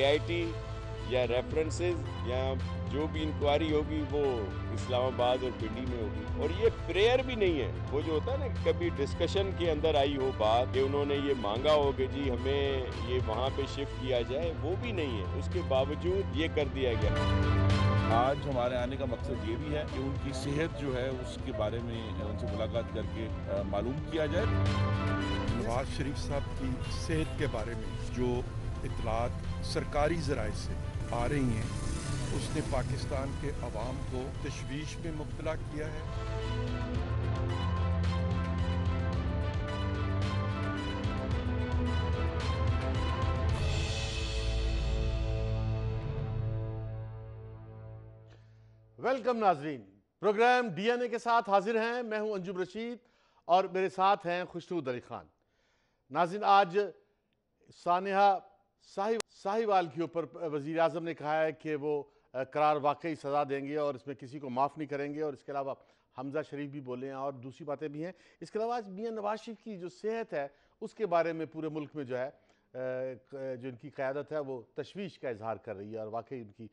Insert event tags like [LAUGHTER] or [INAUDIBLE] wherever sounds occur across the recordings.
AIT या references या जो भी इंक्वायरी होगी वो इस्लामाबाद और पिंडी में होगी और ये प्रेयर भी नहीं है वो जो होता है ना कभी डिस्कशन के अंदर आई हो बात कि उन्होंने ये मांगा हो कि जी हमें ये वहाँ पे शिफ्ट किया जाए वो भी नहीं है उसके बावजूद ये कर दिया गया आज हमारे आने का मकसद ये भी है कि उनकी सेहत जो है उसके बारे में उनसे मुलाकात करके मालूम किया जाए नवाज शरीफ साहब की सेहत के बारे में जो इतलात सरकारी जराए से आ रही हैं उसने पाकिस्तान के अवाम को तशवीश में मुबला किया है वेलकम नाजरीन प्रोग्राम डीएनए के साथ हाजिर हैं मैं हूं अंजुम रशीद और मेरे साथ हैं खुशनूद अली खान नाजिन आज सानहा साहिवाल के ऊपर वजीर अजम ने कहा है कि वो करार वाकई सज़ा देंगे और इसमें किसी को माफ़ नहीं करेंगे और इसके अलावा हमजा शरीफ भी बोले हैं और दूसरी बातें भी हैं इसके अलावा आज मियाँ नवाज शरीफ की जो सेहत है उसके बारे में पूरे मुल्क में जो है जो इनकी क़्यादत है वो तशवीश का इजहार कर रही है और वाकई इनकी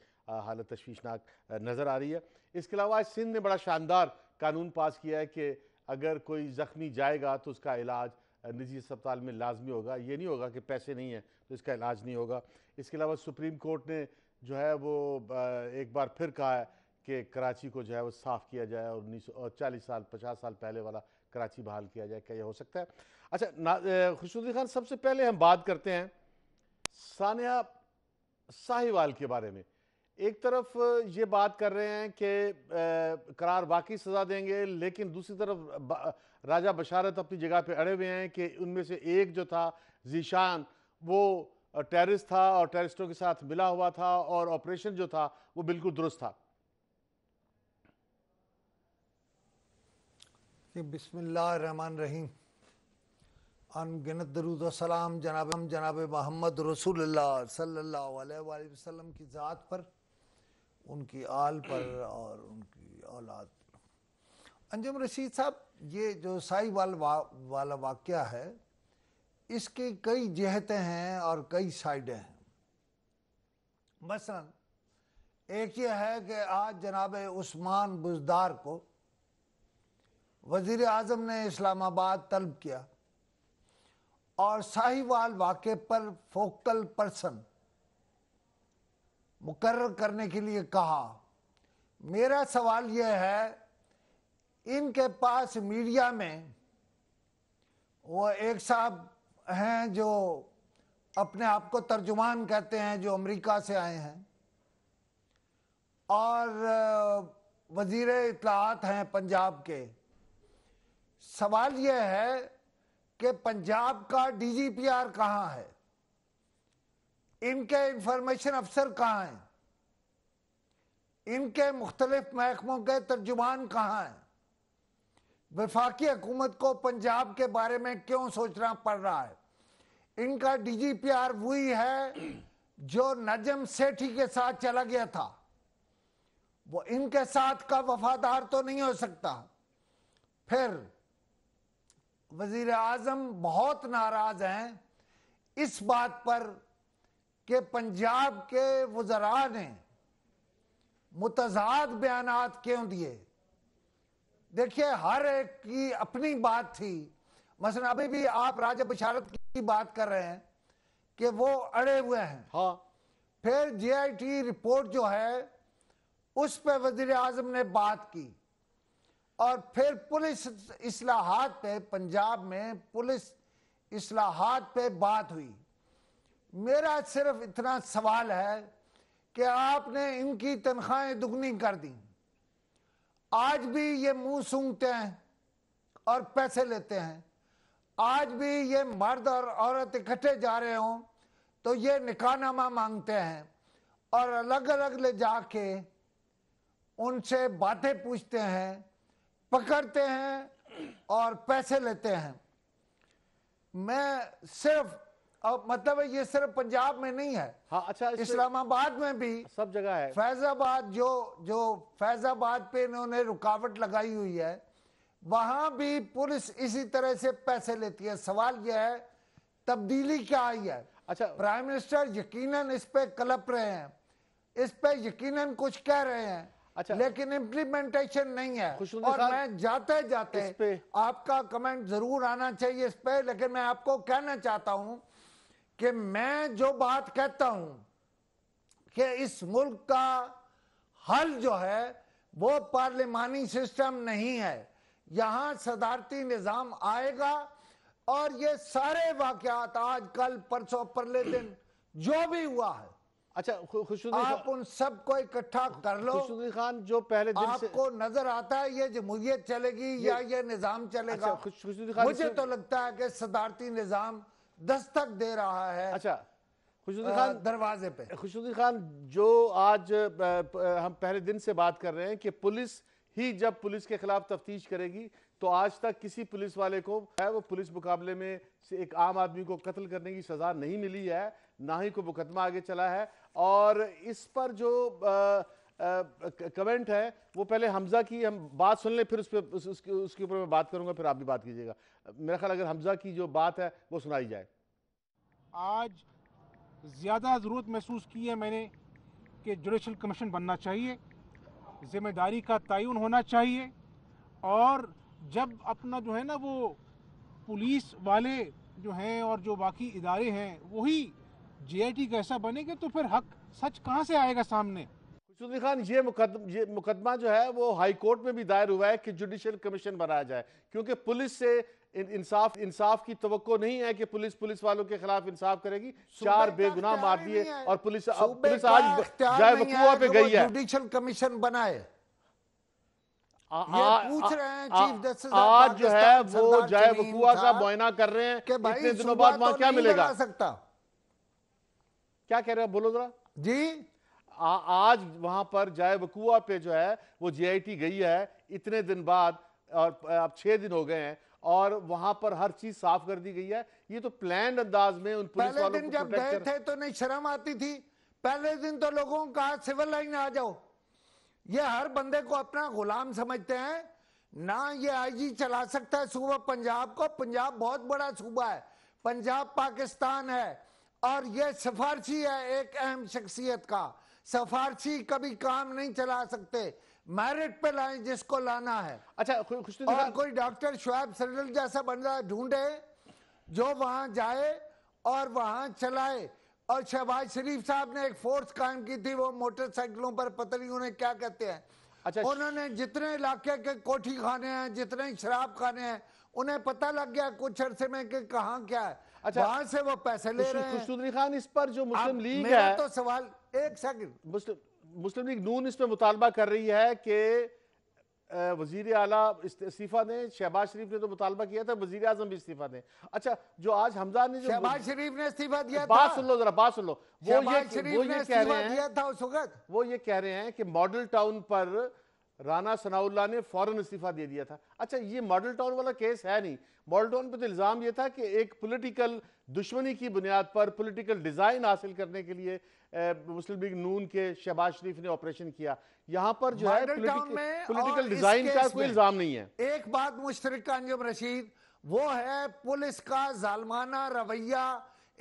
हालत तशवीशनाक नज़र आ रही है इसके अलावा आज सिंध ने बड़ा शानदार कानून पास किया है कि अगर कोई ज़ख्मी जाएगा तो उसका इलाज निजी अस्पताल में लाजमी होगा ये नहीं होगा कि पैसे नहीं हैं तो इसका इलाज नहीं होगा इसके अलावा सुप्रीम कोर्ट ने जो है वो एक बार फिर कहा है कि कराची को जो है वो साफ़ किया जाए और उन्नीस और चालीस साल पचास साल पहले वाला कराची बहाल किया जाए क्या यह हो सकता है अच्छा खुशुद्दीन खान सबसे पहले हम बात करते हैं सानिया साहिवाल के बारे में एक तरफ ये बात कर रहे हैं कि करार बाकी सज़ा देंगे लेकिन दूसरी तरफ राजा बशारत अपनी जगह पे अड़े हुए हैं कि उनमें से एक जो था जीशान वो टेररिस्ट था और टेररिस्टों के साथ मिला हुआ था और ऑपरेशन जो था वो बिल्कुल दुरुस्त था बिस्मिल्लाहमान रहीम अनगिनत दरुद सलाम जनाब जनाब मोहम्मद रसूल सल्लल्लाहु अलैहि वसल्लम की ज़ात पर उनकी आल पर और उनकी औलाद अंजुम रशीद साहब ये जो वाल वा, वाला वाक्य है इसके कई जहतें हैं और कई साइडें हैं मसलन एक ये है कि आज जनाब उस्मान बुजदार को वजीर अजम ने इस्लामाबाद तलब किया और साहिवाल वाक्य पर फोकल पर्सन मुकर करने के लिए कहा मेरा सवाल यह है इनके पास मीडिया में वो एक साहब हैं जो अपने आप को तर्जुमान कहते हैं जो अमेरिका से आए हैं और वजीर इतलात हैं पंजाब के सवाल यह है कि पंजाब का डीजीपीआर कहाँ है इनके इंफॉर्मेशन अफसर कहाँ हैं इनके मुख्तलिफ महकमों के तर्जुमान कहाँ हैं वफाकी हुकूमत को पंजाब के बारे में क्यों सोचना पड़ रहा है इनका डीजीपीआर वही है जो नजम सेठी के साथ चला गया था वो इनके साथ का वफादार तो नहीं हो सकता फिर वजीर आजम बहुत नाराज हैं इस बात पर कि पंजाब के वजरा ने मुतजाद बयान क्यों दिए देखिए हर एक की अपनी बात थी मसलन अभी भी आप राजा बिशारत की बात कर रहे हैं कि वो अड़े हुए हैं हाँ फिर जीआईटी रिपोर्ट जो है उस पर वजीर आजम ने बात की और फिर पुलिस असलाहत पे पंजाब में पुलिस असलाहत पे बात हुई मेरा सिर्फ इतना सवाल है कि आपने इनकी तनख्वाहें दुगनी कर दी आज भी ये मुंह सूंघते हैं और पैसे लेते हैं आज भी ये मर्द और औरत इकट्ठे जा रहे हों तो ये निकाहनामा मांगते हैं और अलग अलग ले जाके उनसे बातें पूछते हैं पकड़ते हैं और पैसे लेते हैं मैं सिर्फ अब मतलब ये सिर्फ पंजाब में नहीं है हाँ अच्छा इस्लामाबाद में भी सब जगह है फैजाबाद जो जो फैजाबाद पे इन्होंने रुकावट लगाई हुई है वहां भी पुलिस इसी तरह से पैसे लेती है सवाल यह है तब्दीली क्या आई है अच्छा प्राइम मिनिस्टर यकीनन इस पे कलप रहे हैं इस पे यकीनन कुछ कह रहे हैं अच्छा लेकिन इम्प्लीमेंटेशन नहीं है और मैं जाते जाते आपका कमेंट जरूर आना चाहिए इस पे लेकिन मैं आपको कहना चाहता हूँ कि मैं जो बात कहता हूं कि इस मुल्क का हल जो है वो पार्लियामानी सिस्टम नहीं है यहां सदारती निज़ाम आएगा और ये सारे वाकयात आज कल परसों परले दिन जो भी हुआ है अच्छा खुशुद्दीन आप उन सबको इकट्ठा कर लो खुशुद्दीन खान जो पहले दिन आपको से... नजर आता है ये जमहूरियत चलेगी ये... या ये निजाम चलेगा अच्छा, खुशुद्दीन खान मुझे से... तो लगता है कि सदारती निजाम दस्तक दे रहा है अच्छा खुशनुद्दीन खान दरवाजे पे खुशनुद्दीन खान जो आज हम पहले दिन से बात कर रहे हैं कि पुलिस ही जब पुलिस के खिलाफ तफ्तीश करेगी तो आज तक किसी पुलिस वाले को है वो पुलिस मुकाबले में से एक आम आदमी को कत्ल करने की सजा नहीं मिली है ना ही कोई मुकदमा आगे चला है और इस पर जो आ, कमेंट है वो पहले हमजा की हम बात सुन लें फिर उस पर उस, उसके ऊपर मैं बात करूंगा फिर आप भी बात कीजिएगा मेरा ख्याल अगर हमजा की जो बात है वो सुनाई जाए आज ज़्यादा ज़रूरत महसूस की है मैंने कि जुडिशल कमीशन बनना चाहिए ज़िम्मेदारी का तयन होना चाहिए और जब अपना जो है ना वो पुलिस वाले जो हैं और जो बाकी इदारे हैं वही जे आई टी का ऐसा बनेंगे तो फिर हक सच कहाँ से आएगा सामने सुधीर खान ये मुकदमा ये मुकदमा जो है वो हाई कोर्ट में भी दायर हुआ है कि जुडिशल कमीशन बनाया जाए क्योंकि पुलिस से इंसाफ इंसाफ की तो नहीं है कि पुलिस पुलिस वालों के खिलाफ इंसाफ करेगी चार बेगुनाह मार दिए और पुलिस पुलिस आज जाए वकुआ पे गई है जुडिशल कमीशन बनाए पूछ रहे हैं चीफ जस्टिस आज जो है वो जाए वकुआ का मुआयना कर रहे हैं इतने दिनों बाद वहां तो क्या मिलेगा सकता क्या कह रहे हैं बोलो जरा जी आ, आज वहां पर जाए वकुआ पे जो है वो जीआईटी गई है इतने दिन बाद और अब छह दिन हो गए हैं और वहां पर हर चीज साफ कर दी गई है ये तो प्लान अंदाज में उन पुलिस पहले दिन जब गए थे तो नहीं शर्म आती थी पहले दिन तो लोगों को कहा सिविल लाइन आ जाओ ये हर बंदे को अपना गुलाम समझते हैं ना ये आईजी चला सकता है सूबा पंजाब को पंजाब बहुत बड़ा सूबा है पंजाब पाकिस्तान है और ये सिफारशी है एक अहम शख्सियत का सफारसी कभी काम नहीं चला सकते मैरिट पे लाए जिसको लाना है अच्छा खुश तो और कोई डॉक्टर शुआब सरल जैसा बंदा ढूंढे जो वहां जाए और वहां चलाए और शहबाज शरीफ साहब ने एक फोर्स कायम की थी वो मोटरसाइकिलों पर पतली उन्हें क्या कहते हैं अच्छा उन्होंने जितने इलाके के कोठी खाने हैं जितने शराब खाने हैं उन्हें पता लग गया कुछ अरसे में कि कहा क्या है अच्छा वहां से वो पैसे ले रहे हैं खान इस पर जो मुस्लिम लीग है तो सवाल एक सेकंड मुस्लिम मुस्लिम लीग नून इसमें मुतालबा कर रही है कि वजीर अला इस्तीफा दें शहबाज शरीफ ने तो मुतालबा किया था वजीर आजम भी इस्तीफा दें अच्छा जो आज हमजा ने जो शहबाज शरीफ ने इस्तीफा दिया बात सुन लो जरा बात सुन लो वो ये वो ये कह रहे हैं वो ये कह रहे हैं कि मॉडल टाउन पर राना सनाउल्ला ने फौरन इस्तीफा दे दिया था अच्छा ये मॉडल टाउन वाला केस है नहीं मॉडल टाउन पर तो इल्ज़ाम ये था कि एक पॉलिटिकल दुश्मनी की बुनियाद पर पॉलिटिकल डिज़ाइन हासिल करने के लिए मुस्लिम लीग नून के शहबाज शरीफ ने ऑपरेशन किया यहाँ पर जो है पोलिटिकल डिज़ाइन का कोई इल्ज़ाम नहीं है एक बात मुश्तरक अंजुम रशीद वो है पुलिस का जालमाना रवैया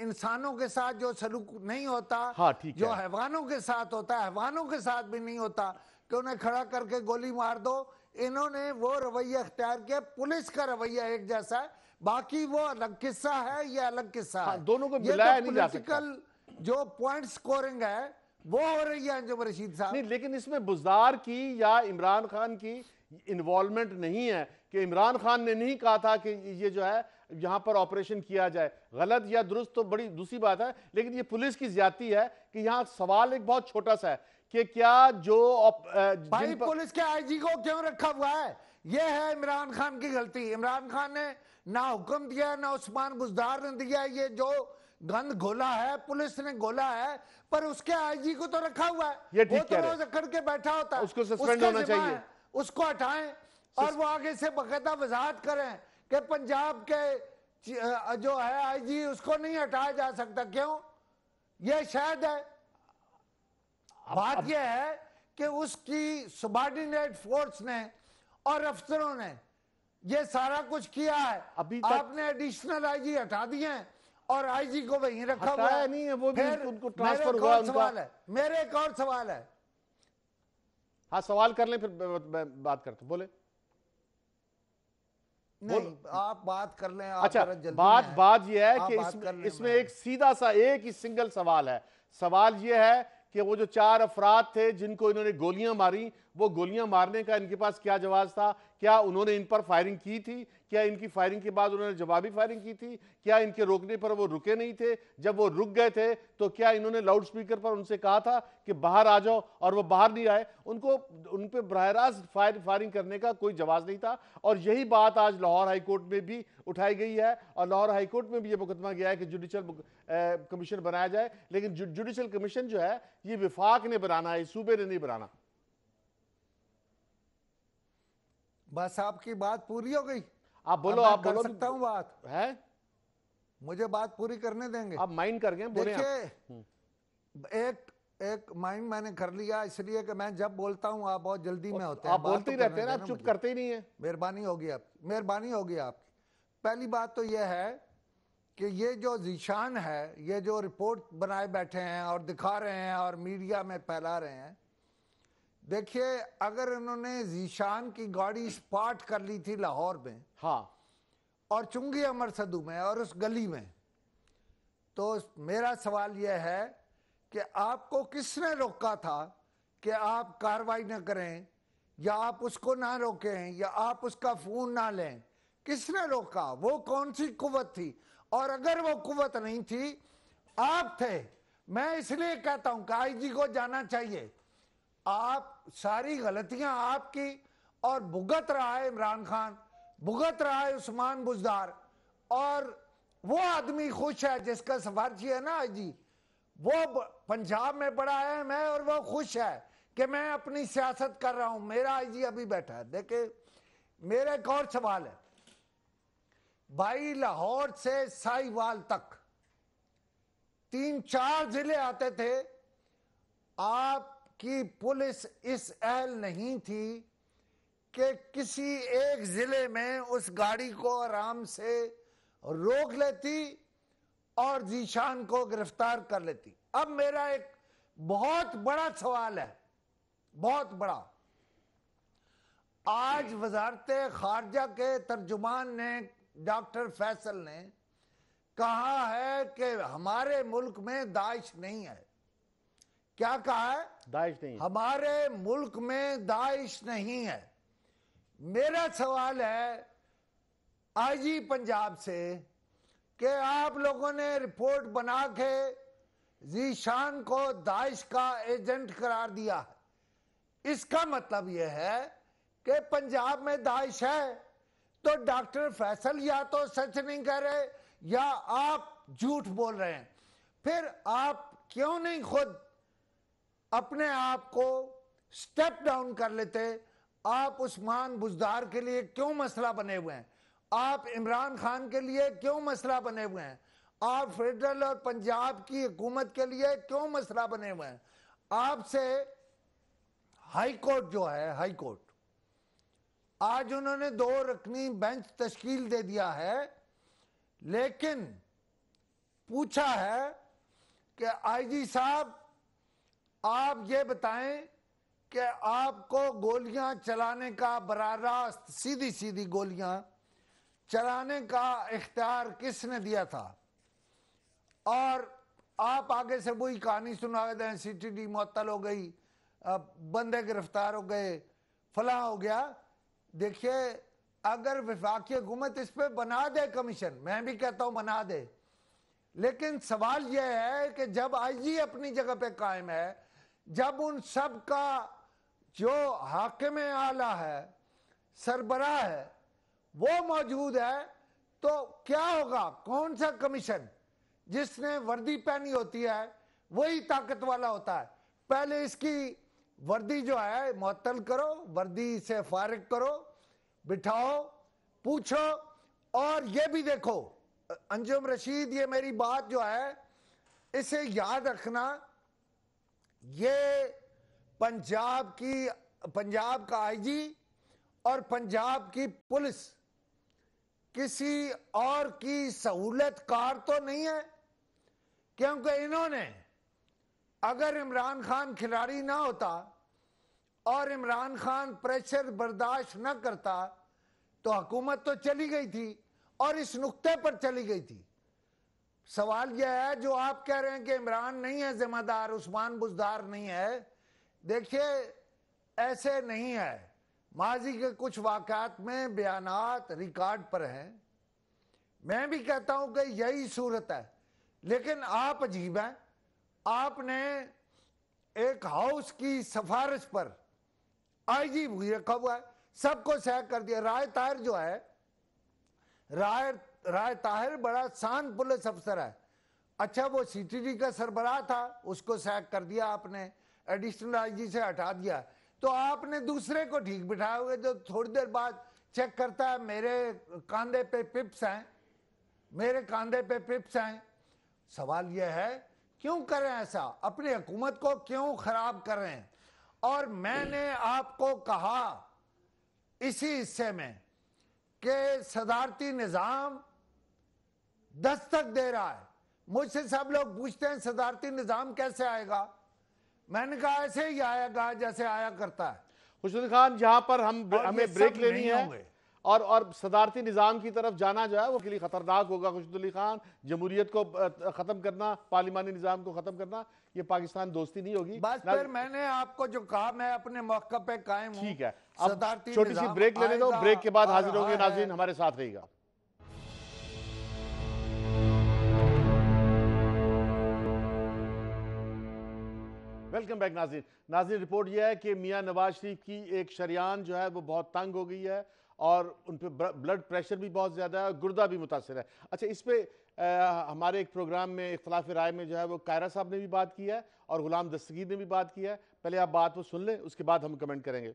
इंसानों के साथ जो सलूक नहीं होता हाँ, जो हैवानों के साथ होता है हैवानों के साथ भी नहीं होता कि उन्हें खड़ा करके गोली मार दो इन्होंने वो रवैया अख्तियार किया पुलिस का रवैया एक जैसा है बाकी वो अलग किस्सा है या अलग किस्सा हाँ, है दोनों को तो मिलाया नहीं जा सकता जो पॉइंट स्कोरिंग है वो हो रही है अंजुम रशीद साहब नहीं लेकिन इसमें बुजदार की या इमरान खान की इन्वॉल्वमेंट नहीं है कि इमरान खान ने नहीं कहा था कि ये जो है यहाँ पर ऑपरेशन किया जाए गलत या दुरुस्त तो बड़ी दूसरी बात है लेकिन ये पुलिस की ज्यादा है कि यहाँ सवाल एक बहुत छोटा सा है कि क्या जो भाई पर... पुलिस के आईजी को क्यों रखा हुआ है यह है इमरान खान की गलती इमरान खान ने ना हुक्म दिया ना उस्मान गुजदार ने दिया ये जो गंद गोला है पुलिस ने गोला है पर उसके आईजी को तो रखा हुआ है ये वो तो रोज अकड़ के बैठा होता उसको सस्पेंड होना चाहिए उसको हटाए और वो आगे से बकायदा वजाहत करें कि पंजाब के जो है आईजी उसको नहीं हटाया जा सकता क्यों ये शायद है बात यह है कि उसकी सबॉर्डिनेट फोर्स ने और अफसरों ने ये सारा कुछ किया है अभी तक... आपने एडिशनल आईजी हटा दिए हैं और आईजी को वहीं रखा हुआ है नहीं है वो भी उनको ट्रांसफर हुआ उनका सवाल है मेरे एक और सवाल है हाँ सवाल कर ले फिर बात करते बोले नहीं आप बात कर लें आप अच्छा बात बात यह है कि इसमें इस एक सीधा सा एक ही सिंगल सवाल है सवाल यह है कि वो जो चार अफराद थे जिनको इन्होंने गोलियां मारी वो गोलियां मारने का इनके पास क्या जवाब था क्या उन्होंने इन पर फायरिंग की थी क्या इनकी फायरिंग के बाद उन्होंने जवाबी फायरिंग की थी क्या इनके रोकने पर वो रुके नहीं थे जब वो रुक गए थे तो क्या इन्होंने लाउडस्पीकर पर उनसे कहा था कि बाहर आ जाओ और वो बाहर नहीं आए उनको उन पर बरह रास्त फायर फायरिंग करने का कोई जवाब नहीं था और यही बात आज लाहौर हाईकोर्ट में भी उठाई गई है और लाहौर हाईकोर्ट में भी ये मुकदमा गया है कि जुडिशल कमीशन बनाया जाए लेकिन जुडिशल कमीशन जो है ये विफाक ने बनाना है सूबे ने नहीं बनाना बस आपकी बात पूरी हो गई आप बोलो आप बोलो सकता हूँ बात है मुझे बात पूरी करने देंगे आप माइंड कर गए बोले हम्म। एक एक माइंड मैंने कर लिया इसलिए कि मैं जब बोलता हूँ आप बहुत जल्दी में होते हैं आप बोलते तो ही रहते हैं आप चुप करते ही नहीं है मेहरबानी होगी आपकी मेहरबानी होगी आपकी पहली बात तो यह है कि ये जो जीशान है ये जो रिपोर्ट बनाए बैठे हैं और दिखा रहे हैं और मीडिया में फैला रहे हैं देखिए अगर इन्होंने जीशान की गाड़ी स्पॉट कर ली थी लाहौर में हाँ और चुंगी अमर सदू में और उस गली में तो मेरा सवाल यह है कि आपको किसने रोका था कि आप कार्रवाई न करें या आप उसको ना रोकें या आप उसका फ़ोन ना लें किसने रोका वो कौन सी कुवत थी और अगर वो कुवत नहीं थी आप थे मैं इसलिए कहता हूं कि आईजी को जाना चाहिए आप सारी गलतियां आपकी और भुगत रहा है इमरान खान भुगत रहा है उस्मान बुजदार और वो आदमी खुश है जिसका जी है ना जी वो पंजाब में बड़ा अहम है और वो खुश है कि मैं अपनी सियासत कर रहा हूं मेरा आई जी अभी बैठा है देखे मेरा एक और सवाल है भाई लाहौर से साईवाल तक तीन चार जिले आते थे आपकी पुलिस इस अहल नहीं थी कि किसी एक जिले में उस गाड़ी को आराम से रोक लेती और जीशान को गिरफ्तार कर लेती अब मेरा एक बहुत बड़ा सवाल है बहुत बड़ा आज वजारत खारजा के तर्जुमान ने डॉक्टर फैसल ने कहा है कि हमारे मुल्क में दाइश नहीं है क्या कहा है दाइश नहीं हमारे मुल्क में दाइश नहीं है मेरा सवाल है आईजी पंजाब से कि आप लोगों ने रिपोर्ट बना के जीशान को दाइश का एजेंट करार दिया है इसका मतलब यह है कि पंजाब में दाइश है तो डॉक्टर फैसल या तो सच नहीं कह रहे या आप झूठ बोल रहे हैं फिर आप क्यों नहीं खुद अपने आप को स्टेप डाउन कर लेते आप उस्मान बुजदार के लिए क्यों मसला बने हुए हैं आप इमरान खान के लिए क्यों मसला बने हुए हैं आप फेडरल और पंजाब की हुकूमत के लिए क्यों मसला बने हुए हैं आपसे हाई कोर्ट जो है हाई कोर्ट आज उन्होंने दो रकनी बेंच तश्कील दे दिया है लेकिन पूछा है कि आईजी साहब आप ये बताएं कि आपको गोलियां चलाने का बराह सीधी सीधी गोलियां चलाने का इख्तियार किसने दिया था और आप आगे से वही कहानी सुना दे सी टी डी मअतल हो गई बंदे गिरफ्तार हो गए फला हो गया देखिए अगर विफाक हुकूमत इस पर बना दे कमीशन मैं भी कहता हूँ बना दे लेकिन सवाल यह है कि जब आई जी अपनी जगह पे कायम है जब उन सब का जो हाकिम आला है सरबरा है वो मौजूद है तो क्या होगा कौन सा कमीशन जिसने वर्दी पहनी होती है वही ताकत वाला होता है पहले इसकी वर्दी जो है मअतल करो वर्दी से फारग करो बिठाओ पूछो और ये भी देखो अंजुम रशीद ये मेरी बात जो है इसे याद रखना ये पंजाब की पंजाब का आईजी और पंजाब की पुलिस किसी और की सहूलत कार तो नहीं है क्योंकि इन्होंने अगर इमरान खान खिलाड़ी ना होता और इमरान खान प्रेशर बर्दाश्त न करता तो हुकूमत तो चली गई थी और इस नुक्ते पर चली गई थी सवाल यह है जो आप कह रहे हैं कि इमरान नहीं है जिम्मेदार उस्मान बुजदार नहीं है देखिए ऐसे नहीं है माजी के कुछ वाकत में बयान रिकॉर्ड पर हैं मैं भी कहता हूं कि यही सूरत है लेकिन आप अजीब हैं आपने एक हाउस की सिफारिश पर आई जी भी रखा हुआ है सबको सह कर दिया राय ताहिर जो है राय राय ताहिर बड़ा शांत पुलिस अफसर है अच्छा वो सीटीडी का सरबराह था उसको सैक कर दिया आपने एडिशनल जी से हटा दिया तो आपने दूसरे को ठीक बिठाया हुआ जो थोड़ी देर बाद चेक करता है मेरे कांधे पे पिप्स हैं मेरे कांधे पे पिप्स हैं सवाल यह है क्यों करें ऐसा अपनी हुकूमत को क्यों खराब करें और मैंने आपको कहा इसी हिस्से में कि सदारती निज़ाम दस्तक दे रहा है मुझसे सब लोग पूछते हैं सदारती निज़ाम कैसे आएगा मैंने कहा ऐसे ही आएगा जैसे आया करता है खुशनुद खान जहां पर हम हमें ब्रेक लेनी है और और सदारती निज़ाम की तरफ जाना जो है वो के लिए ख़तरनाक होगा खुशनुद खान जमहूरियत को ख़त्म करना पार्लिमानी निज़ाम को ख़त्म करना ये पाकिस्तान दोस्ती नहीं होगी बस फिर मैंने आपको जो कहा मैं अपने मौका पे कायम ठीक है छोटी सी ब्रेक लेने दो ब्रेक के बाद हाजिर होंगे नाजीन हमारे साथ रहेगा welcome back Nazir Nazir report यह है कि मियाँ नवाज शरीफ की एक शरियान जो है वो बहुत तंग हो गई है और उन पर ब्लड प्रेशर भी बहुत ज़्यादा है और गुर्दा भी मुतासर है अच्छा इस पर हमारे एक प्रोग्राम में इख्लाफ राय में जो है वो कायरा साहब ने भी बात की है और गुलाम दस्तगीर ने भी बात की है पहले आप बात वो सुन लें उसके बाद हम कमेंट करेंगे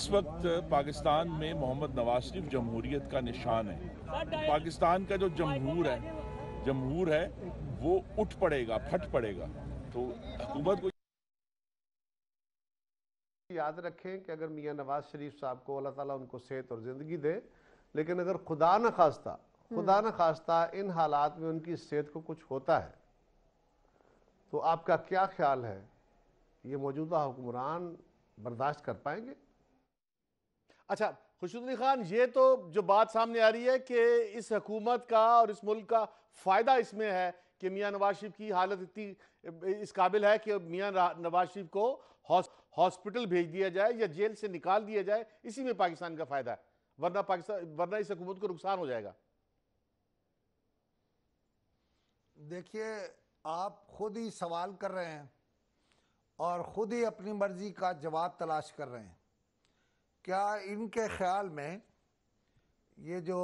इस वक्त पाकिस्तान में मोहम्मद नवाज शरीफ जमहूरीत का निशान है पाकिस्तान का जो जमहूर है जमहूर है वो उठ पड़ेगा फट पड़ेगा तो हुकूमत को याद रखें कि अगर मियाँ नवाज शरीफ साहब को अल्लाह ताला उनको सेहत और ज़िंदगी दे लेकिन अगर खुदा न खास्ता खुदा न खास्ता इन हालात में उनकी सेहत को कुछ होता है तो आपका क्या ख्याल है ये मौजूदा हुक्मरान बर्दाश्त कर पाएंगे अच्छा खुशुद्दीन खान ये तो जो बात सामने आ रही है कि इस हकूमत का और इस मुल्क का फ़ायदा इसमें है कि मियाँ नवाज शरीफ की हालत इतनी इस काबिल है कि मियाँ नवाज शरीफ को हौस हॉस्पिटल भेज दिया जाए या जेल से निकाल दिया जाए इसी में पाकिस्तान का फायदा है वरना पाकिस्तान वरना इस हुकूमत को नुकसान हो जाएगा देखिए आप खुद ही सवाल कर रहे हैं और खुद ही अपनी मर्जी का जवाब तलाश कर रहे हैं क्या इनके ख्याल में ये जो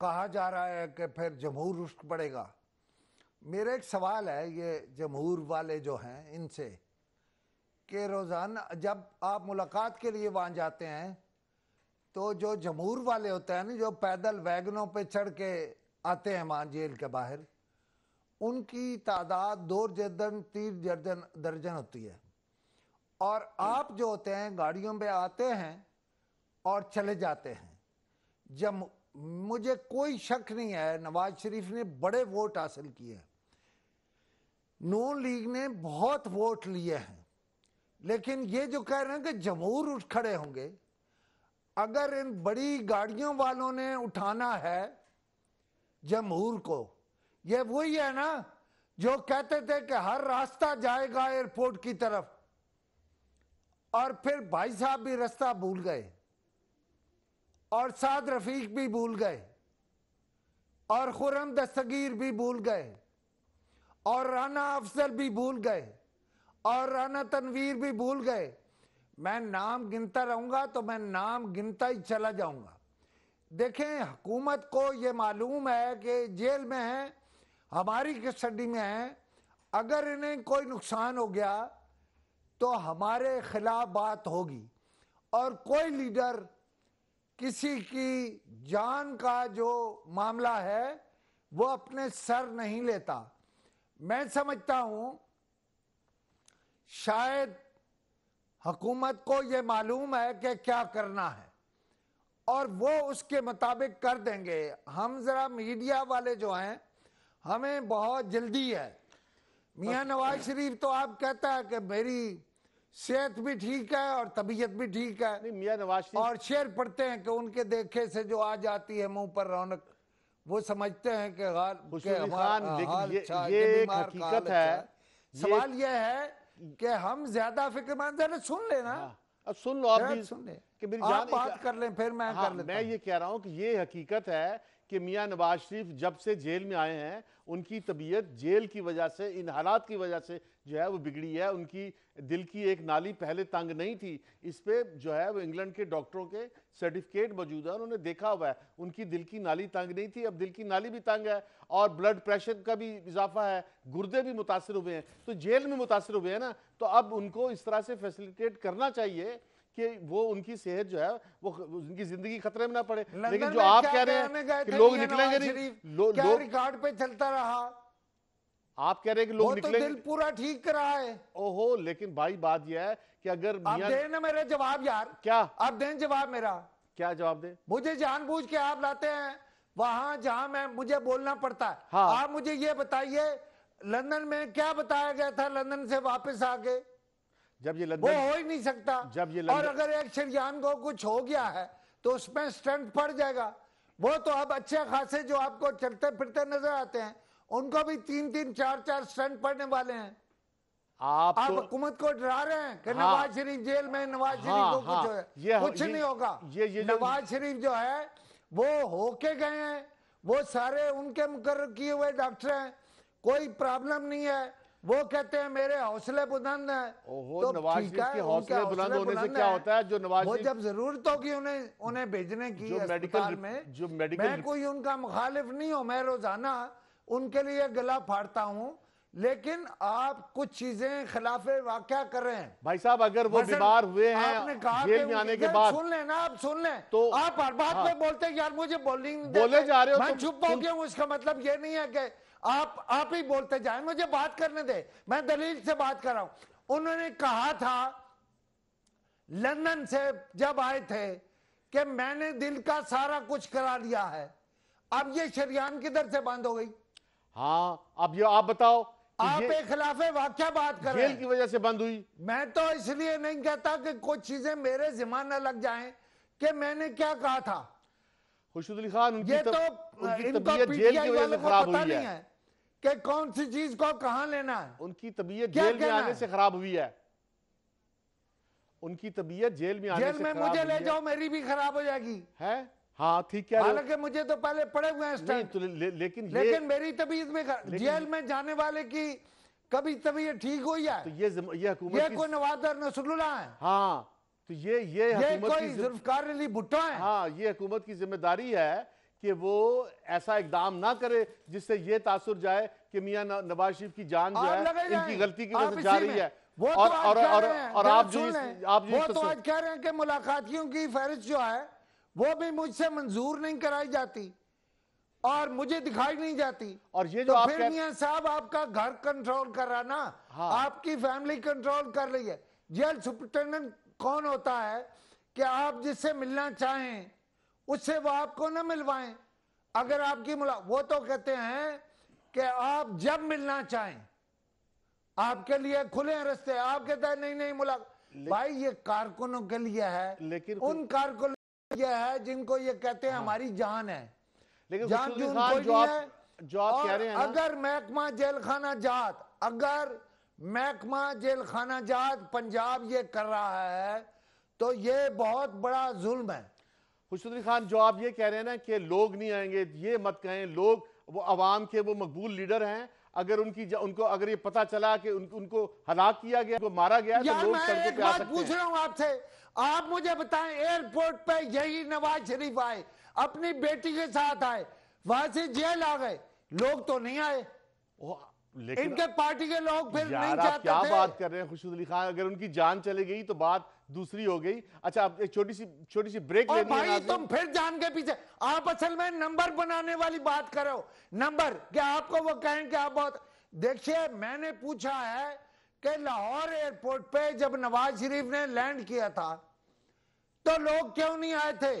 कहा जा रहा है कि फिर जमहूर रुष्क पड़ेगा मेरा एक सवाल है ये जमहूर वाले जो हैं इनसे कि रोज़ाना जब आप मुलाकात के लिए वहाँ जाते हैं तो जो जमूर वाले होते हैं ना जो पैदल वैगनों पे चढ़ के आते हैं वहाँ जेल के बाहर उनकी तादाद दो दर्जन तीन दर्जन दर्जन होती है और आप जो होते हैं गाड़ियों में आते हैं और चले जाते हैं जब मुझे कोई शक नहीं है नवाज शरीफ ने बड़े वोट हासिल किए हैं नून लीग ने बहुत वोट लिए हैं लेकिन ये जो कह रहे हैं कि जमहूर उठ खड़े होंगे अगर इन बड़ी गाड़ियों वालों ने उठाना है जमहूर को ये वही है ना जो कहते थे कि हर रास्ता जाएगा एयरपोर्ट की तरफ और फिर भाई साहब भी रास्ता भूल गए और साद रफीक भी भूल गए और खुरम दस्तगीर भी भूल गए और राना अफसर भी भूल गए और राना तनवीर भी भूल गए मैं नाम गिनता रहूंगा तो मैं नाम गिनता ही चला जाऊंगा देखें हुकूमत को ये मालूम है कि जेल में है हमारी कस्टडी में है अगर इन्हें कोई नुकसान हो गया तो हमारे खिलाफ बात होगी और कोई लीडर किसी की जान का जो मामला है वो अपने सर नहीं लेता मैं समझता हूँ शायद हकूमत को ये मालूम है कि क्या करना है और वो उसके मुताबिक कर देंगे हम ज़रा मीडिया वाले जो हैं हमें बहुत जल्दी है मियाँ नवाज शरीफ तो आप कहता है कि मेरी सेहत भी ठीक है और तबीयत भी ठीक है नहीं मियाँ नवाज शरीफ और शेर पढ़ते हैं कि उनके देखे से जो आ जाती है मुंह पर रौनक वो समझते हैं कि गार, के खान, लेकिन ये, ये, ये हकीकत है सवाल यह है कि हम ज्यादा फिक्रमंद है तो सुन लेना हाँ। अब सुन लो आप भी सुन ले कि मेरी जान बात कर लें फिर मैं हाँ, कर लेता मैं ये कह रहा हूं कि ये हकीकत है कि मियाँ नवाज शरीफ जब से जेल में आए हैं उनकी तबीयत जेल की वजह से इन हालात की वजह से जो है वो बिगड़ी है उनकी दिल की एक नाली पहले तंग नहीं थी इस पर जो है वो इंग्लैंड के डॉक्टरों के सर्टिफिकेट मौजूद है उन्होंने देखा हुआ है उनकी दिल की नाली तंग नहीं थी अब दिल की नाली भी तंग है और ब्लड प्रेशर का भी इजाफा है गुर्दे भी मुतासर हुए हैं तो जेल में मुतासर हुए हैं ना तो अब उनको इस तरह से फैसिलिटेट करना चाहिए कि वो उनकी सेहत जो है वो उनकी जिंदगी खतरे में ना पड़े लेकिन जो आप कह रहे हैं कि लोग निकलेंगे नहीं लो, रिकॉर्ड पे चलता रहा आप कह रहे हैं कि लोग निकले तो दिल पूरा ठीक करा है ओहो लेकिन भाई बात यह है कि अगर आप दें ना मेरा जवाब यार क्या आप दें जवाब मेरा क्या जवाब दे मुझे जानबूझ के आप लाते हैं वहां जहां मैं मुझे बोलना पड़ता है हाँ। आप मुझे ये बताइए लंदन में क्या बताया गया था लंदन से वापस आके जब ये वो हो ही नहीं सकता जब ये और अगर एक शिरजान को कुछ हो गया है तो उसमें स्ट्रेंथ पड़ जाएगा वो तो अब अच्छे खासे जो आपको चलते फिरते नजर आते हैं उनको भी तीन तीन चार चार स्ट्रेंथ पड़ने वाले हैं आप आप तो- हुकूमत तो, को डरा रहे हैं कि हाँ, नवाज शरीफ जेल में नवाज हाँ, शरीफ को हाँ, कुछ ये, कुछ ये, नहीं होगा ये, ये नवाज शरीफ जो है वो होके गए हैं वो सारे उनके मुकर किए हुए डॉक्टर हैं कोई प्रॉब्लम नहीं है वो कहते हैं मेरे हौसले बुलंद है ओहो, तो नवाज हौसले बुलंद होने से क्या होता है जो नवाज वो जब जरूरत होगी उन्हें उन्हें भेजने की जो मेडिकल में जो मेडिकल मैं कोई उनका मुखालिफ नहीं हूं मैं रोजाना उनके लिए गला फाड़ता हूँ लेकिन आप कुछ चीजें खिलाफ वाक्य कर रहे हैं भाई साहब अगर वो बीमार हुए हैं आपने कहा जेल में आने के बाद सुन लेना आप सुन लें तो आप हर बात हाँ। में बोलते यार मुझे बोलिंग बोले जा रहे हो मैं चुप हो गया हूँ इसका मतलब ये नहीं है कि आप आप ही बोलते जाए मुझे बात करने दे मैं दलील से बात कर रहा हूं उन्होंने कहा था लंदन से जब आए थे कि मैंने दिल का सारा कुछ करा लिया है अब ये शरियान किधर से बंद हो गई हाँ अब ये आप बताओ आप एक खिलाफ वाक्य बात कर हैं की वजह से बंद हुई मैं तो इसलिए नहीं कहता कि कुछ चीजें मेरे जिम्मा न लग जाए कि मैंने क्या कहा था खुशुद खान ये तो इनका पीटीआई वालों को पता नहीं है कि कौन सी चीज को कहा लेना है उनकी तबीयत जेल में आने से खराब हुई है उनकी तबीयत जेल में आने जेल में मुझे ले जाओ मेरी भी खराब हो जाएगी है हाँ ठीक है हालांकि मुझे तो पहले पड़े हुए हैं तो ले, ले, लेकिन ये, लेकिन मेरी तबीयत में जेल में जाने वाले की कभी तबीयत ठीक हुई है तो ये ये ये कोई नवाज नसरुल्ला है हाँ तो ये ये, ये कोई जुल्फकार अली भुट्टो है हाँ ये हुकूमत की जिम्मेदारी है कि वो ऐसा इकदाम ना करे जिससे ये तासुर जाए कि मियाँ नवाज शरीफ की जान जो है इनकी गलती की वजह से जा रही है वो और, तो और, और, और आप जो आप जो वो तो आज कह रहे हैं कि मुलाकातियों की फहरिस्त जो है वो भी मुझसे मंजूर नहीं कराई जाती और मुझे दिखाई नहीं जाती और ये तो जो तो आप फिर मियाँ साहब आपका घर कंट्रोल कर रहा ना हाँ। आपकी फैमिली कंट्रोल कर रही है जेल सुप्रिटेंडेंट कौन होता है कि आप जिससे मिलना चाहें उससे वो आपको ना मिलवाएं अगर आपकी मुला वो तो कहते हैं कि आप जब मिलना चाहें आपके लिए खुले हैं रस्ते आप कहते हैं नहीं नहीं मुला भाई ये कारकुनों के लिए है लेकिन उन कारकुनों ये है जिनको ये कहते हैं हाँ। हमारी जान है लेकिन जान जो आप, जो आप कह रहे हैं अगर महकमा जेल खाना जात अगर महकमा जेल खाना जात पंजाब ये कर रहा है तो ये बहुत बड़ा जुल्म है खुशुद्दीन खान जो आप ये कह रहे हैं ना कि लोग नहीं आएंगे ये मत कहें लोग वो आवाम के वो मकबूल लीडर हैं अगर उनकी उनको अगर ये पता चला कि उन, उनको हलाक किया गया उनको मारा गया तो लोग सड़कों पे आ सकते पूछ रहा हूं आपसे आप मुझे बताएं एयरपोर्ट पे यही नवाज शरीफ आए अपनी बेटी के साथ आए वहां से जेल आ गए लोग तो नहीं आए लेकिन इनके पार्टी के लोग फिर नहीं जाते क्या बात कर रहे हैं खुशुद खान अगर उनकी जान चले गई तो बात दूसरी हो गई अच्छा आप एक छोटी सी छोटी सी ब्रेक और भाई तुम फिर जान के पीछे आप असल में नंबर बनाने वाली बात करो नंबर क्या आपको वो कहें कि आप बहुत देखिए मैंने पूछा है कि लाहौर एयरपोर्ट पे जब नवाज शरीफ ने लैंड किया था तो लोग क्यों नहीं आए थे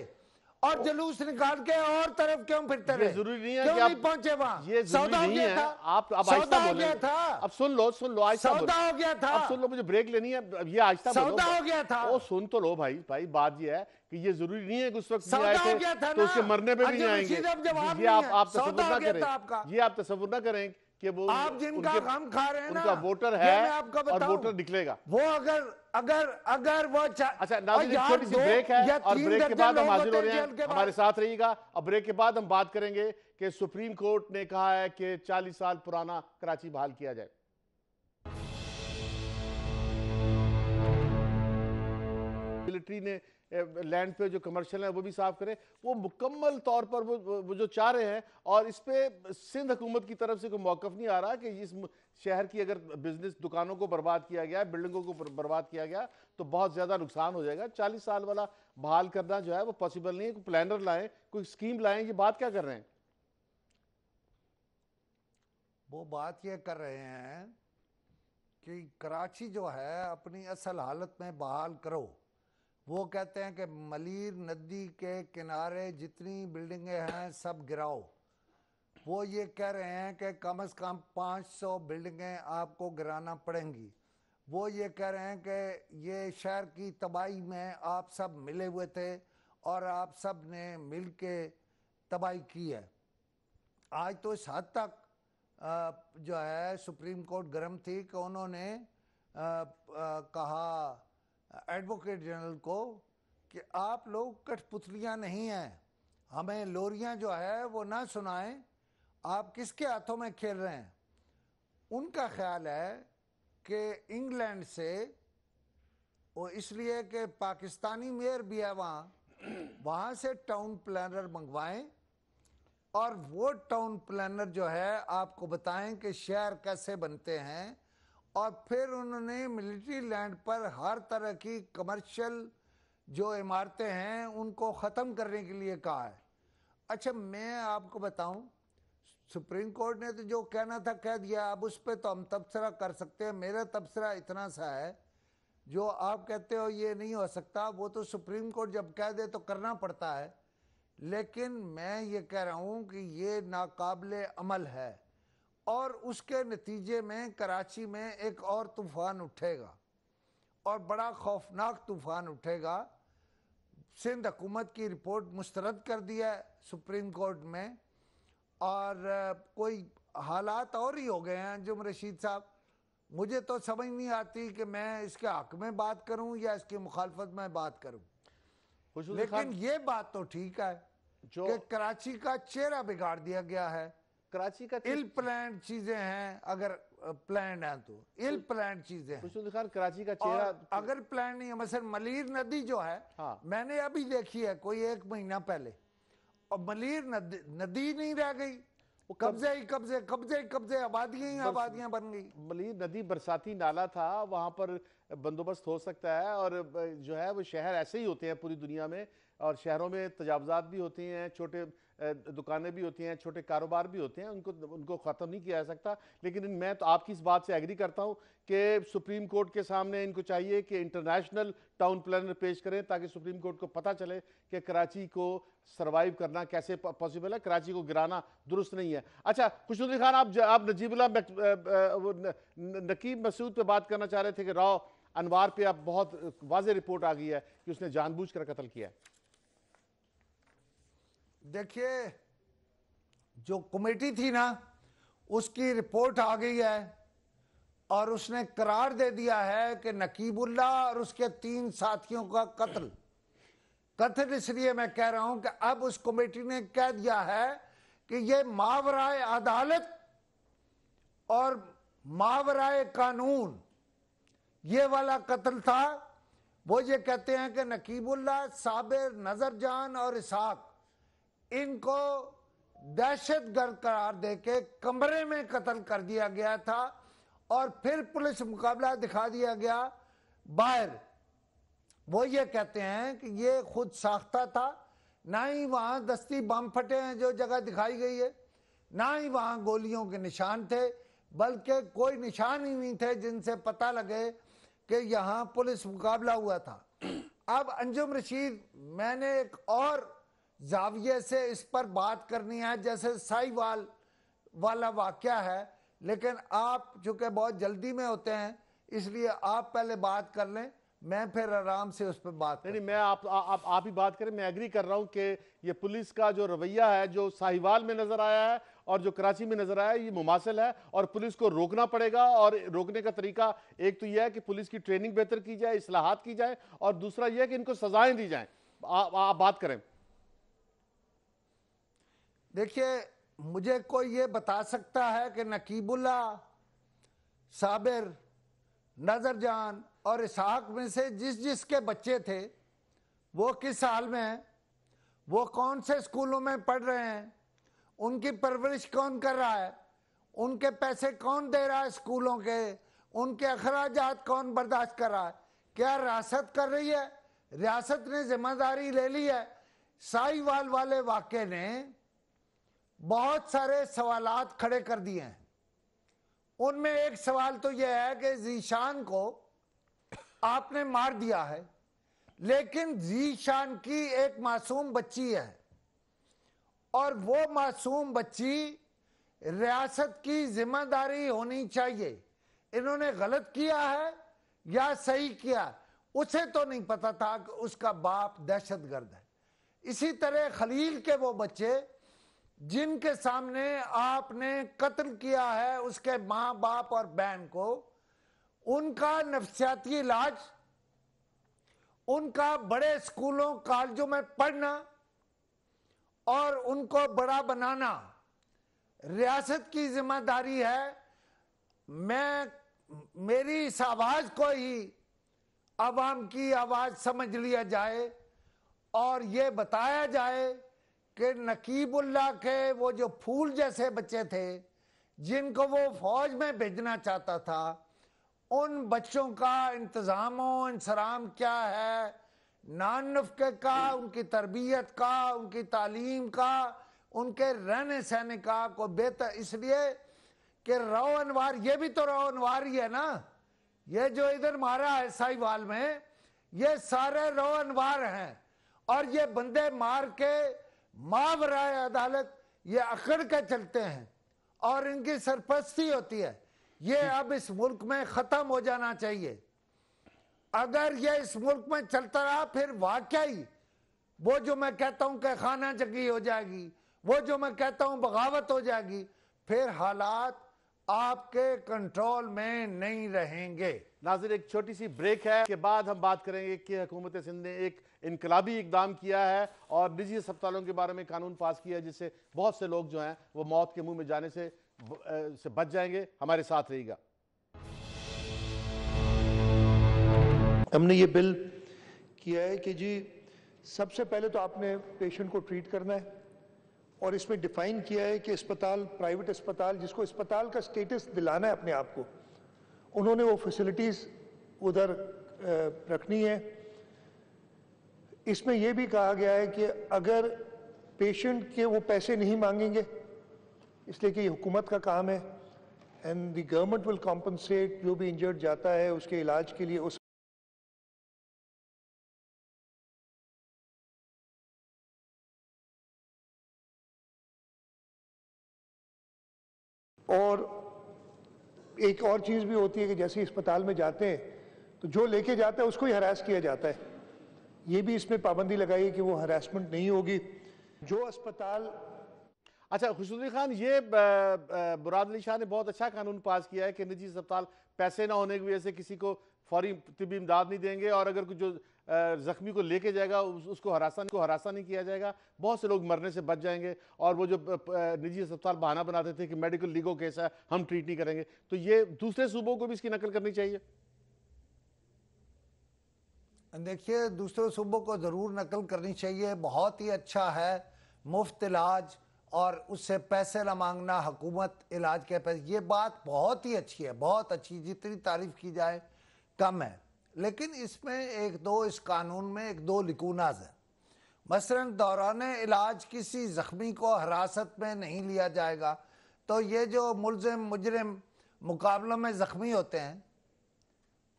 और जुलूस निकाल के और तरफ क्यों फिरते रहे जरूरी नहीं है क्यों कि आप, नहीं पहुंचे वहां ये सौदा हो गया था आप अब सौदा हो गया था अब सुन लो सुन लो आज सौदा हो गया था अब सुन लो मुझे ब्रेक लेनी है अब ये आज सौदा हो गया था वो सुन तो लो भाई भाई बात ये है कि ये जरूरी नहीं है कि उस वक्त आए थे तो उसके मरने पे भी नहीं आएंगे ये आप तस्वुर ना करें ये आप तस्वुर ना करें कि वो आप जिनका गम खा रहे हैं उनका वोटर है मैं आपका और वोटर निकलेगा वो अगर अगर अगर वो अच्छा छोटी सी ब्रेक है और ब्रेक के बाद हम हाजिर हो रहे हैं हमारे साथ रहिएगा और ब्रेक के बाद हम बात करेंगे कि सुप्रीम कोर्ट ने कहा है कि 40 साल पुराना कराची बहाल किया जाए मिलिट्री ने लैंड पे जो कमर्शियल है वो भी साफ करें वो मुकम्मल तौर पर वो वो जो चाह रहे हैं और इस पर सिंध हुकूमत की तरफ से कोई मौकफ नहीं आ रहा कि इस शहर की अगर बिजनेस दुकानों को बर्बाद किया गया बिल्डिंगों को बर्बाद किया गया तो बहुत ज़्यादा नुकसान हो जाएगा चालीस साल वाला बहाल करना जो है वो पॉसिबल नहीं है कोई प्लानर लाएँ कोई स्कीम लाएँ ये बात क्या कर रहे हैं वो बात ये कर रहे हैं कि कराची जो है अपनी असल हालत में बहाल करो वो कहते हैं कि मलीर नदी के किनारे जितनी बिल्डिंगें हैं सब गिराओ वो ये कह रहे हैं कि कम से कम 500 बिल्डिंगें आपको गिराना पड़ेंगी वो ये कह रहे हैं कि ये शहर की तबाही में आप सब मिले हुए थे और आप सब ने मिल के तबाही की है आज तो इस हद तक जो है सुप्रीम कोर्ट गर्म थी कि उन्होंने कहा एडवोकेट जनरल को कि आप लोग कठपुतलियाँ नहीं हैं हमें लोरियाँ जो है वो ना सुनाएं आप किसके हाथों में खेल रहे हैं उनका ख्याल है कि इंग्लैंड से वो इसलिए कि पाकिस्तानी मेयर भी है वहाँ वहाँ से टाउन प्लानर मंगवाएं और वो टाउन प्लानर जो है आपको बताएं कि शहर कैसे बनते हैं और फिर उन्होंने मिलिट्री लैंड पर हर तरह की कमर्शियल जो इमारतें हैं उनको ख़त्म करने के लिए कहा है अच्छा मैं आपको बताऊं सुप्रीम कोर्ट ने तो जो कहना था कह दिया अब उस पर तो हम तबसरा कर सकते हैं मेरा तबसरा इतना सा है जो आप कहते हो ये नहीं हो सकता वो तो सुप्रीम कोर्ट जब कह दे तो करना पड़ता है लेकिन मैं ये कह रहा हूँ कि ये नाकबिल अमल है और उसके नतीजे में कराची में एक और तूफान उठेगा और बड़ा खौफनाक तूफान उठेगा सिंध हुकूमत की रिपोर्ट मुस्तरद कर दिया है सुप्रीम कोर्ट में और कोई हालात और ही हो गए हैं अंजुम रशीद साहब मुझे तो समझ नहीं आती कि मैं इसके हक में बात करूं या इसकी मुखालफत में बात करूं लेकिन ये बात तो ठीक है जो कि कराची का चेहरा बिगाड़ दिया गया है कराची का इल प्लान चीजें हैं अगर प्लान है तो इल प्लान चीजें हैं खान कराची का चेहरा अगर प्लान नहीं है मसल मलिर नदी जो है हाँ। मैंने अभी देखी है कोई एक महीना पहले और मलिर नदी, नदी नहीं रह गई कब्जे ही कब्जे कब्जे ही कब्जे आबादियां ही आबादियां बन गई मलिर नदी बरसाती नाला था वहां पर बंदोबस्त हो सकता है और जो है वो शहर ऐसे ही होते हैं पूरी दुनिया में और शहरों में तजावजात भी होती हैं छोटे दुकानें भी होती हैं छोटे कारोबार भी होते हैं उनको उनको ख़त्म नहीं किया जा सकता लेकिन मैं तो आपकी इस बात से एग्री करता हूं कि सुप्रीम कोर्ट के सामने इनको चाहिए कि इंटरनेशनल टाउन प्लानर पेश करें ताकि सुप्रीम कोर्ट को पता चले कि कराची को सर्वाइव करना कैसे पॉसिबल है कराची को गिराना दुरुस्त नहीं है अच्छा खुशनुद्दीन खान आप आप नजीबुल्ला नकीब मसूद पर बात करना चाह रहे थे कि राव अनवार पे अब बहुत वाज रिपोर्ट आ गई है कि उसने जानबूझ कर कत्ल किया है देखिए जो कमेटी थी ना उसकी रिपोर्ट आ गई है और उसने करार दे दिया है कि नकीबुल्ला और उसके तीन साथियों का कत्ल कथन इसलिए मैं कह रहा हूं कि अब उस कमेटी ने कह दिया है कि ये मावराए अदालत और मावराए कानून ये वाला कत्ल था वो ये कहते हैं कि नकीबुल्ला साबिर नजर जान और इसाक इनको दहशत गर्द करार देके कमरे में कत्ल कर दिया गया था और फिर पुलिस मुकाबला दिखा दिया गया बाहर वो ये कहते हैं कि ये खुद साख्ता था ना ही वहाँ दस्ती बम फटे हैं जो जगह दिखाई गई है ना ही वहाँ गोलियों के निशान थे बल्कि कोई निशान ही नहीं थे जिनसे पता लगे कि यहाँ पुलिस मुकाबला हुआ था [CLEARS THROAT] अब अंजुम रशीद मैंने एक और जाविये से इस पर बात करनी है जैसे साईवाल वाला वाक्य है लेकिन आप चूँकि बहुत जल्दी में होते हैं इसलिए आप पहले बात कर लें मैं फिर आराम से उस पर बात नहीं मैं आप आप आप ही बात करें मैं एग्री कर रहा हूं कि ये पुलिस का जो रवैया है जो साहिवाल में नजर आया है और जो कराची में नजर आया है ये मुमासिल है और पुलिस को रोकना पड़ेगा और रोकने का तरीका एक तो यह है कि पुलिस की ट्रेनिंग बेहतर की जाए असलाहत की जाए और दूसरा यह है कि इनको सजाएं दी जाए आप बात करें देखिए मुझे कोई ये बता सकता है कि नकीबुल्ला साबिर नज़र जान और इसहाक में से जिस जिस के बच्चे थे वो किस साल में हैं वो कौन से स्कूलों में पढ़ रहे हैं उनकी परवरिश कौन कर रहा है उनके पैसे कौन दे रहा है स्कूलों के उनके अखराज कौन बर्दाश्त कर रहा है क्या रियासत कर रही है रियासत ने जिम्मेदारी ले ली है साहिवाल वाले वाक़े ने बहुत सारे सवाल खड़े कर दिए हैं उनमें एक सवाल तो यह है कि जीशान को आपने मार दिया है लेकिन जीशान की एक मासूम बच्ची है और वो मासूम बच्ची रियासत की जिम्मेदारी होनी चाहिए इन्होंने गलत किया है या सही किया उसे तो नहीं पता था कि उसका बाप दहशत गर्द है इसी तरह खलील के वो बच्चे जिनके सामने आपने कत्ल किया है उसके मां बाप और बहन को उनका नफसियाती इलाज उनका बड़े स्कूलों कॉलेजों में पढ़ना और उनको बड़ा बनाना रियासत की जिम्मेदारी है मैं मेरी इस आवाज़ को ही आवाम की आवाज़ समझ लिया जाए और ये बताया जाए कि नकीबुल्ला के वो जो फूल जैसे बच्चे थे जिनको वो फौज में भेजना चाहता था उन बच्चों का इंतज़ाम इंसराम क्या है नान नफके का उनकी तरबियत का उनकी तालीम का उनके रहने सहने का को बेहतर इसलिए कि रो अनवार ये भी तो रो अनवार ही है ना ये जो इधर मारा है वाल में ये सारे रो अनवार हैं और ये बंदे मार के मावराय अदालत ये अकड़ के चलते हैं और इनकी सरपस्ती होती है ये अब इस मुल्क में खत्म हो जाना चाहिए अगर ये इस मुल्क में चलता रहा फिर वाकई वो जो मैं कहता हूं कि खाना जगी हो जाएगी वो जो मैं कहता हूं बगावत हो जाएगी फिर हालात आपके कंट्रोल में नहीं रहेंगे नाजिर एक छोटी सी ब्रेक है के बाद हम बात करेंगे कि हुकूमत सिंध ने एक इनकलाबी इकदाम किया है और निजी अस्पतालों के बारे में कानून पास किया है जिससे बहुत से लोग जो हैं वो मौत के मुंह में जाने से से बच जाएंगे हमारे साथ रहेगा हमने ये बिल किया है कि जी सबसे पहले तो आपने पेशेंट को ट्रीट करना है और इसमें डिफाइन किया है कि अस्पताल प्राइवेट अस्पताल जिसको अस्पताल का स्टेटस दिलाना है अपने आप को उन्होंने वो फैसिलिटीज़ उधर रखनी है इसमें यह भी कहा गया है कि अगर पेशेंट के वो पैसे नहीं मांगेंगे इसलिए कि ये हुकूमत का काम है and the government will compensate जो भी इंजर्ड जाता है उसके इलाज के लिए उस और एक और चीज़ भी होती है कि जैसे अस्पताल में जाते हैं तो जो लेके जाता है उसको ही हरास किया जाता है ये भी इसमें पाबंदी लगाई कि वो हरासमेंट नहीं होगी जो अस्पताल अच्छा खुशुद्दी खान ये मुराद अली शाह ने बहुत अच्छा कानून पास किया है कि निजी अस्पताल पैसे ना होने की वजह से किसी को फौरी तबी इमदाद नहीं देंगे और अगर जो ज़ख्मी को लेके जाएगा उस, उसको हरासा को हरासा नहीं किया जाएगा बहुत से लोग मरने से बच जाएंगे और वो जो निजी अस्पताल बहाना बनाते थे कि मेडिकल लीगो कैसा हम ट्रीट नहीं करेंगे तो ये दूसरे सूबों को भी इसकी नकल करनी चाहिए देखिए दूसरे सूबों को ज़रूर नकल करनी चाहिए बहुत ही अच्छा है मुफ्त इलाज और उससे पैसे ना मांगना हुकूमत इलाज के पैसे ये बात बहुत ही अच्छी है बहुत अच्छी जितनी तारीफ की जाए कम है लेकिन इसमें एक दो इस कानून में एक दो लिकूनाज है मसलन दौरान इलाज किसी ज़ख्मी को हरासत में नहीं लिया जाएगा तो ये जो मुलम मुजरम मुकाबलों में ज़ख्मी होते हैं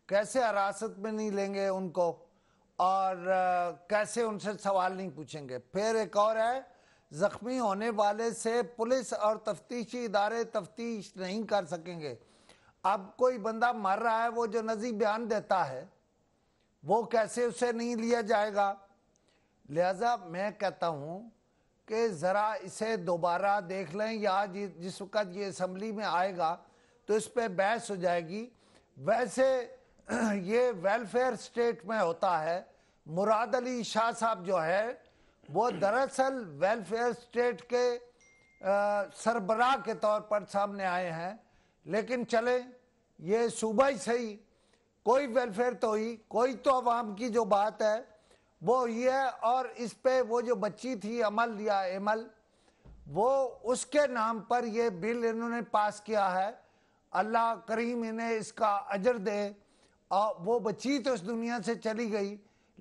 कैसे हरासत में नहीं लेंगे उनको और कैसे उनसे सवाल नहीं पूछेंगे फिर एक और है ज़ख्मी होने वाले से पुलिस और तफ्तीशी इदारे तफ्तीश नहीं कर सकेंगे अब कोई बंदा मर रहा है वो जो नजी बयान देता है वो कैसे उसे नहीं लिया जाएगा लिहाजा मैं कहता हूँ कि ज़रा इसे दोबारा देख लें या जिस वक्त ये असम्बली में आएगा तो इस पर बहस हो जाएगी वैसे [CLEARS THROAT] ये वेलफेयर स्टेट में होता है मुराद अली शाह साहब जो है वो दरअसल वेलफेयर स्टेट के सरबराह के तौर पर सामने आए हैं लेकिन चले ये सूबा ही सही कोई वेलफेयर तो ही कोई तो आवाम की जो बात है वो ही है और इस पे वो जो बच्ची थी अमल या एमल वो उसके नाम पर ये बिल इन्होंने पास किया है अल्लाह करीम इन्हें इसका अजर दे आ, वो बची तो इस दुनिया से चली गई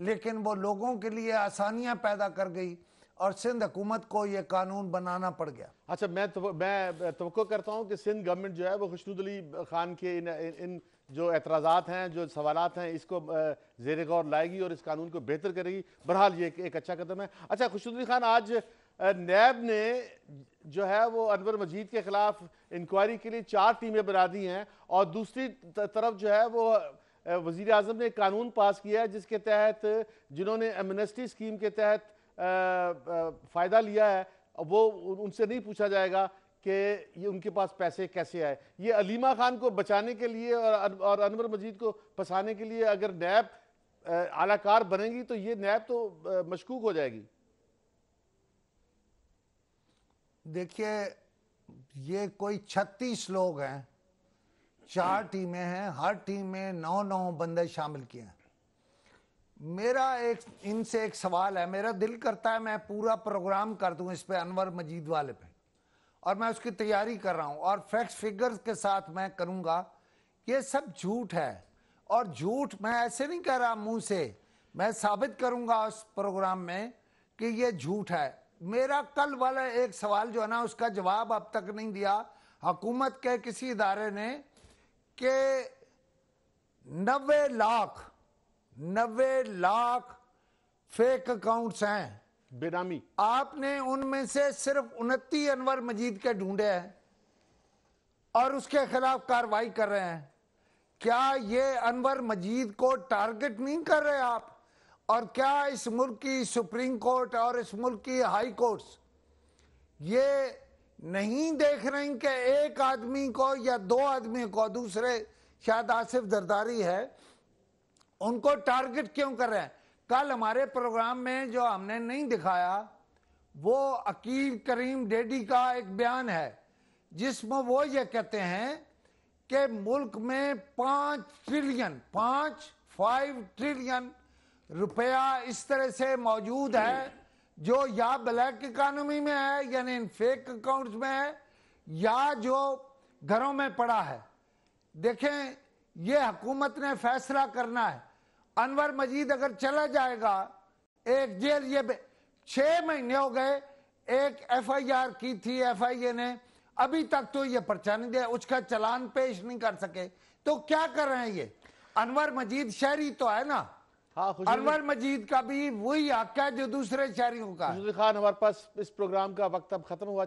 लेकिन वो लोगों के लिए आसानियां पैदा कर गई और सिंध हुकूमत को ये कानून बनाना पड़ गया अच्छा मैं तो, मैं तो करता हूँ कि सिंध गवर्नमेंट जो है वो खुशनुद अली खान के इन, इन, इन जो एतराजा हैं जो सवाल हैं इसको जेर गौर लाएगी और इस कानून को बेहतर करेगी बहरहाल ये एक, एक अच्छा कदम है अच्छा खुशनुद अली खान आज नैब ने जो है वो अनवर मजीद के खिलाफ इंक्वायरी के लिए चार टीमें बना दी हैं और दूसरी तरफ जो है वो वजीर अजम ने कानून पास किया है जिसके तहत जिन्होंने एमनेस्टी स्कीम के तहत फ़ायदा लिया है वो उनसे नहीं पूछा जाएगा कि ये उनके पास पैसे कैसे आए ये अलीमा खान को बचाने के लिए और और अनवर मजीद को फंसाने के लिए अगर नैब आलाकार बनेगी तो ये नैब तो मशकूक हो जाएगी देखिए ये कोई छत्तीस लोग हैं चार टीमें हैं हर टीम में नौ नौ बंदे शामिल किए हैं मेरा एक इनसे एक सवाल है मेरा दिल करता है मैं पूरा प्रोग्राम कर दूं इस पे अनवर मजीद वाले पे और मैं उसकी तैयारी कर रहा हूं और फैक्ट फिगर्स के साथ मैं करूंगा ये सब झूठ है और झूठ मैं ऐसे नहीं कह रहा मुंह से मैं साबित करूंगा उस प्रोग्राम में कि ये झूठ है मेरा कल वाला एक सवाल जो है ना उसका जवाब अब तक नहीं दिया हुकूमत के किसी इदारे ने कि नबे लाख नबे लाख फेक अकाउंट्स हैं बेनामी आपने उनमें से सिर्फ उनती अनवर मजीद के ढूंढे हैं और उसके खिलाफ कार्रवाई कर रहे हैं क्या ये अनवर मजीद को टारगेट नहीं कर रहे आप और क्या इस मुल्क की सुप्रीम कोर्ट और इस मुल्क की हाई कोर्ट्स ये नहीं देख रहे कि एक आदमी को या दो आदमी को दूसरे शायद आसिफ जरदारी है उनको टारगेट क्यों कर रहे हैं कल हमारे प्रोग्राम में जो हमने नहीं दिखाया वो अकील करीम डेडी का एक बयान है जिसमें वो ये कहते हैं कि मुल्क में पाँच ट्रिलियन पाँच फाइव ट्रिलियन रुपया इस तरह से मौजूद है जो या ब्लैक इकोनॉमी में है यानी इन फेक अकाउंट्स में है या जो घरों में पड़ा है देखें ये हुकूमत ने फैसला करना है अनवर मजीद अगर चला जाएगा एक जेल ये छह महीने हो गए एक एफआईआर की थी एफआईए ने अभी तक तो ये पर्चा नहीं दिया उसका चलान पेश नहीं कर सके तो क्या कर रहे हैं ये अनवर मजीद शहरी तो है ना हाँ, अनवर मजीद का भी वही हक है जो दूसरे शहरियों का खान हमारे पास इस प्रोग्राम का वक्त अब खत्म हुआ